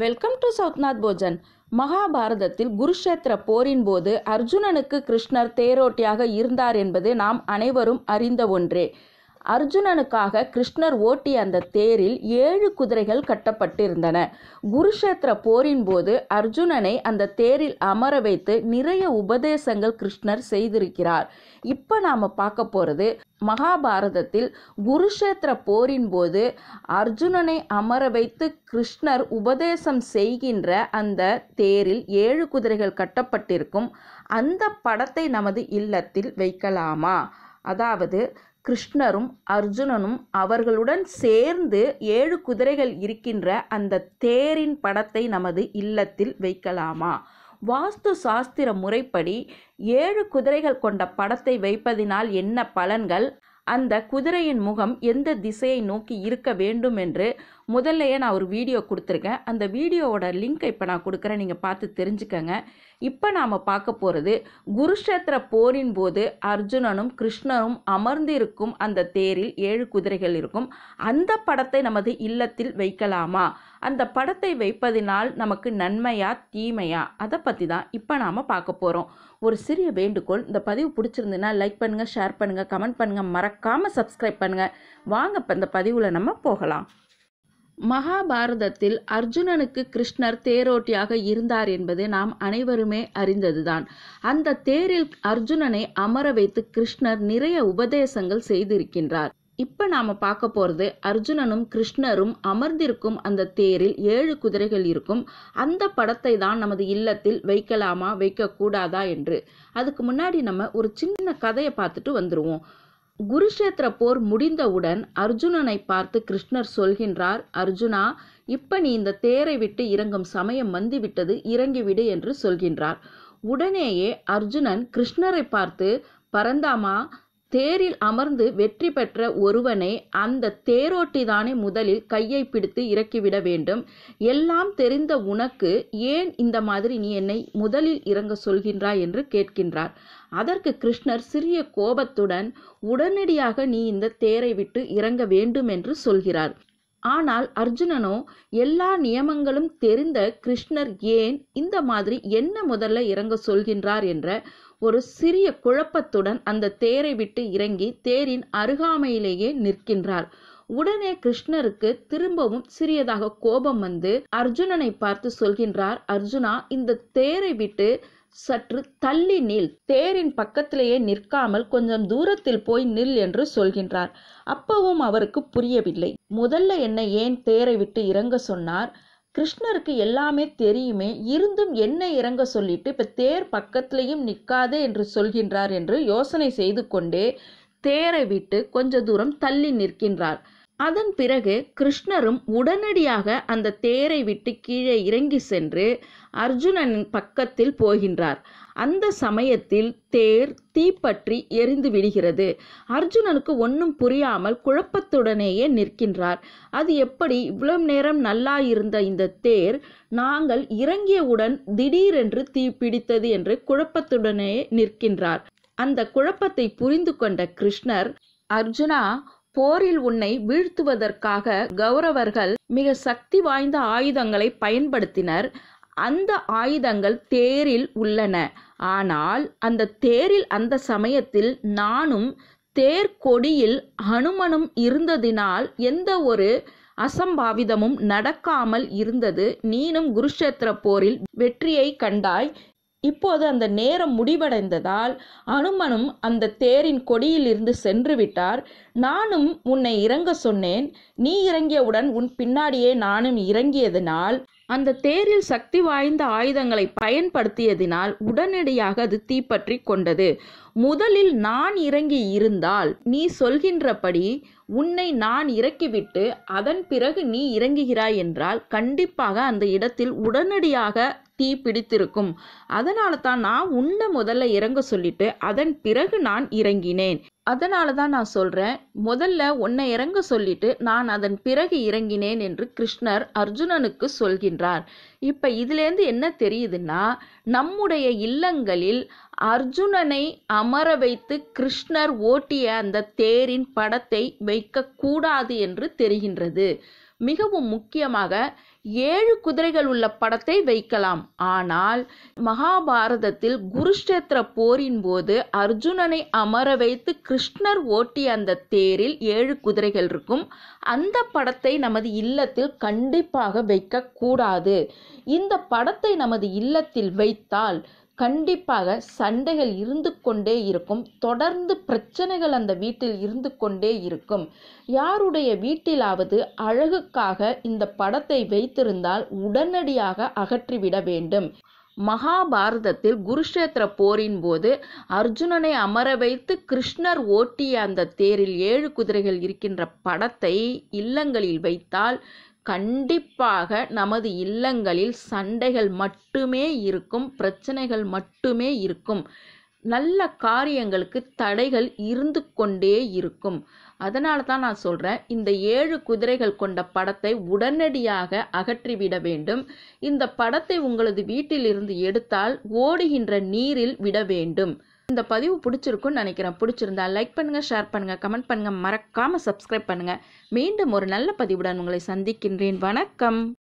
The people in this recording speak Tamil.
வெல்கம் டு சவுத்நாத் போஜன் மகாபாரதத்தில் குருஷேத்திர போரின் போது அர்ஜுனனுக்கு கிருஷ்ணர் தேரோட்டியாக இருந்தார் என்பது நாம் அனைவரும் அறிந்த ஒன்றே அர்ஜுனனுக்காக கிருஷ்ணர் ஓட்டிய அந்த தேரில் ஏழு குதிரைகள் கட்டப்பட்டிருந்தன குருஷேத்திர போரின் போது அர்ஜுனனை அந்த தேரில் அமர வைத்து நிறைய உபதேசங்கள் கிருஷ்ணர் செய்திருக்கிறார் இப்போ நாம் பார்க்க போகிறது மகாபாரதத்தில் குருஷேத்திர போரின் போது அர்ஜுனனை அமர வைத்து கிருஷ்ணர் உபதேசம் செய்கின்ற அந்த தேரில் ஏழு குதிரைகள் கட்டப்பட்டிருக்கும் அந்த படத்தை நமது இல்லத்தில் வைக்கலாமா அதாவது கிருஷ்ணரும் அர்ஜுனனும் அவர்களுடன் சேர்ந்து ஏழு குதிரைகள் இருக்கின்ற அந்த தேரின் படத்தை நமது இல்லத்தில் வைக்கலாமா வாஸ்து சாஸ்திர முறைப்படி ஏழு குதிரைகள் கொண்ட படத்தை வைப்பதினால் என்ன பலன்கள் அந்த குதிரையின் முகம் எந்த திசையை நோக்கி இருக்க வேண்டும் என்று முதல்லையே நான் ஒரு வீடியோ கொடுத்துருக்கேன் அந்த வீடியோவோட லிங்க்கை இப்போ நான் கொடுக்குறேன் நீங்கள் பார்த்து தெரிஞ்சுக்கங்க இப்போ நாம் பார்க்க போகிறது குருஷேத்திர போரின் போது அர்ஜுனனும் கிருஷ்ணனும் அமர்ந்திருக்கும் அந்த தேரில் ஏழு குதிரைகள் இருக்கும் அந்த படத்தை நமது இல்லத்தில் வைக்கலாமா அந்த படத்தை வைப்பதினால் நமக்கு நன்மையா தீமையா அதை பற்றி தான் இப்போ நாம் பார்க்க போகிறோம் ஒரு சிறிய வேண்டுகோள் இந்த பதிவு பிடிச்சிருந்துன்னா லைக் பண்ணுங்கள் ஷேர் பண்ணுங்கள் கமெண்ட் பண்ணுங்கள் மறக்காமல் சப்ஸ்கிரைப் பண்ணுங்கள் வாங்க இந்த பதிவில் நம்ம போகலாம் மகாபாரதத்தில் அர்ஜுனனுக்கு கிருஷ்ணர் தேரோட்டியாக இருந்தார் என்பது நாம் அனைவருமே அறிந்ததுதான் அந்த தேரில் அர்ஜுனனை அமர வைத்து கிருஷ்ணர் நிறைய உபதேசங்கள் செய்திருக்கின்றார் இப்போ நாம் பார்க்க போகிறது அர்ஜுனனும் கிருஷ்ணரும் அமர்ந்திருக்கும் அந்த தேரில் ஏழு குதிரைகள் இருக்கும் அந்த படத்தை தான் நமது இல்லத்தில் வைக்கலாமா வைக்கக்கூடாதா என்று அதுக்கு முன்னாடி நம்ம ஒரு சின்ன கதையை பார்த்துட்டு வந்துடுவோம் குருஷேத்திர போர் முடிந்தவுடன் அர்ஜுனனை பார்த்து கிருஷ்ணர் சொல்கின்றார் அர்ஜுனா இப்ப நீ இந்த தேரை விட்டு இறங்கும் சமயம் வந்துவிட்டது இறங்கிவிடு என்று சொல்கின்றார் உடனேயே அர்ஜுனன் கிருஷ்ணரை பார்த்து பரந்தாமா தேரில் அமர்ந்து வெற்றி பெற்ற ஒருவனை அந்த தேரோட்டிதானே முதலில் கையை பிடித்து இறக்கிவிட வேண்டும் எல்லாம் தெரிந்த உனக்கு ஏன் இந்த மாதிரி நீ என்னை முதலில் இறங்க சொல்கின்றாய் என்று கேட்கின்றார் அதற்கு கிருஷ்ணர் சிறிய கோபத்துடன் உடனடியாக நீ இந்த தேரை விட்டு இறங்க வேண்டும் என்று சொல்கிறார் ஆனால் அர்ஜுனனோ எல்லா நியமங்களும் தெரிந்த கிருஷ்ணர் ஏன் இந்த மாதிரி என்ன முதல்ல இறங்க சொல்கின்றார் என்ற ஒரு சிறிய குழப்பத்துடன் அந்த தேரை விட்டு இறங்கி தேரின் அருகாமையிலேயே நிற்கின்றார் உடனே கிருஷ்ணருக்கு திரும்பவும் சிறியதாக கோபம் வந்து அர்ஜுனனை பார்த்து சொல்கின்றார் அர்ஜுனா இந்த தேரை விட்டு சற்று தள்ளி நில் தேரின் பக்கத்திலேயே நிற்காமல் கொஞ்சம் தூரத்தில் போய் நில் என்று சொல்கின்றார் அப்பவும் அவருக்கு புரியவில்லை முதல்ல என்னை ஏன் தேரை விட்டு இறங்க சொன்னார் கிருஷ்ணருக்கு எல்லாமே தெரியுமே இருந்தும் என்ன இறங்க சொல்லிட்டு இப்போ தேர் பக்கத்திலையும் நிற்காதே என்று சொல்கின்றார் என்று யோசனை செய்து கொண்டே தேரை விட்டு கொஞ்ச தூரம் தள்ளி நிற்கின்றார் அதன் பிறகு கிருஷ்ணரும் உடனடியாக அந்த தேரை விட்டு கீழே இறங்கி சென்று அர்ஜுனனின் பக்கத்தில் போகின்றார் அந்த சமயத்தில் தேர் தீப்பற்றி எரிந்து விடுகிறது அர்ஜுனனுக்கு ஒன்றும் புரியாமல் குழப்பத்துடனேயே நிற்கின்றார் அது எப்படி இவ்வளவு நேரம் நல்லா இருந்த இந்த தேர் நாங்கள் இறங்கியவுடன் திடீரென்று தீ பிடித்தது என்று குழப்பத்துடனே நிற்கின்றார் அந்த குழப்பத்தை புரிந்து கொண்ட கிருஷ்ணர் அர்ஜுனா போரில் உன்னை வீழ்த்துவதற்காக கௌரவர்கள் மிக சக்தி வாய்ந்த ஆயுதங்களை பயன்படுத்தினர் அந்த ஆயுதங்கள் தேரில் உள்ளன ஆனால் அந்த தேரில் அந்த சமயத்தில் நானும் தேர் கொடியில் ஹனுமனும் இருந்ததினால் எந்த ஒரு அசம்பாவிதமும் நடக்காமல் இருந்தது நீனும் குருஷேத்திர போரில் வெற்றியை கண்டாய் இப்போது அந்த நேரம் முடிவடைந்ததால் அனுமனும் அந்த தேரின் கொடியிலிருந்து சென்று விட்டார் நானும் உன்னை இறங்க சொன்னேன் நீ இறங்கியவுடன் உன் பின்னாடியே நானும் இறங்கியதனால் அந்த தேரில் சக்தி வாய்ந்த ஆயுதங்களை பயன்படுத்தியதினால் உடனடியாக அது தீப்பற்றி கொண்டது முதலில் நான் இறங்கி இருந்தால் நீ சொல்கின்றபடி உன்னை நான் இறக்கிவிட்டு அதன் பிறகு நீ இறங்குகிறாய் என்றால் கண்டிப்பாக அந்த இடத்தில் உடனடியாக தீ பிடித்திருக்கும் அதனால தான் நான் உன்னை முதல்ல இறங்க சொல்லிட்டு அதன் பிறகு நான் இறங்கினேன் அதனால தான் நான் சொல்கிறேன் முதல்ல உன்னை இறங்க சொல்லிட்டு நான் அதன் பிறகு இறங்கினேன் என்று கிருஷ்ணர் அர்ஜுனனுக்கு சொல்கின்றார் இப்போ இதுலேருந்து என்ன தெரியுதுன்னா நம்முடைய இல்லங்களில் அர்ஜுனனை அமர வைத்து கிருஷ்ணர் ஓட்டிய அந்த தேரின் படத்தை வைக்கக்கூடாது என்று தெரிகின்றது மிகவும் முக்கியமாக ஏழு குதிரைகள் உள்ள படத்தை வைக்கலாம் ஆனால் மகாபாரதத்தில் குருஷேத்திர போரின் போது அர்ஜுனனை அமர வைத்து கிருஷ்ணர் ஓட்டிய அந்த தேரில் ஏழு குதிரைகள் இருக்கும் அந்த படத்தை நமது இல்லத்தில் கண்டிப்பாக வைக்கக்கூடாது இந்த படத்தை நமது இல்லத்தில் வைத்தால் கண்டிப்பாக சண்டைகள் இருந்து கொண்டே இருக்கும் தொடர்ந்து பிரச்சனைகள் அந்த வீட்டில் இருந்து கொண்டே இருக்கும் யாருடைய வீட்டிலாவது அழகுக்காக இந்த படத்தை வைத்திருந்தால் உடனடியாக அகற்றிவிட வேண்டும் மகாபாரதத்தில் குருஷேத்திர போரின் போது அர்ஜுனனை அமர வைத்து கிருஷ்ணர் ஓட்டிய அந்த தேரில் ஏழு குதிரைகள் இருக்கின்ற படத்தை இல்லங்களில் வைத்தால் கண்டிப்பாக நமது இல்லங்களில் சண்டைகள் மட்டுமே இருக்கும் பிரச்சனைகள் மட்டுமே இருக்கும் நல்ல காரியங்களுக்கு தடைகள் இருந்து கொண்டே இருக்கும் அதனால தான் நான் சொல்கிறேன் இந்த ஏழு குதிரைகள் கொண்ட படத்தை உடனடியாக அகற்றிவிட வேண்டும் இந்த படத்தை உங்களது வீட்டிலிருந்து எடுத்தால் ஓடுகின்ற நீரில் விட வேண்டும் இந்த பதிவு பிடிச்சிருக்குன்னு நினைக்கிறேன் பிடிச்சிருந்தா லைக் பண்ணுங்கள் ஷேர் பண்ணுங்கள் கமெண்ட் பண்ணுங்கள் மறக்காமல் சப்ஸ்கிரைப் பண்ணுங்கள் மீண்டும் ஒரு நல்ல பதிவுடன் உங்களை சந்திக்கின்றேன் வணக்கம்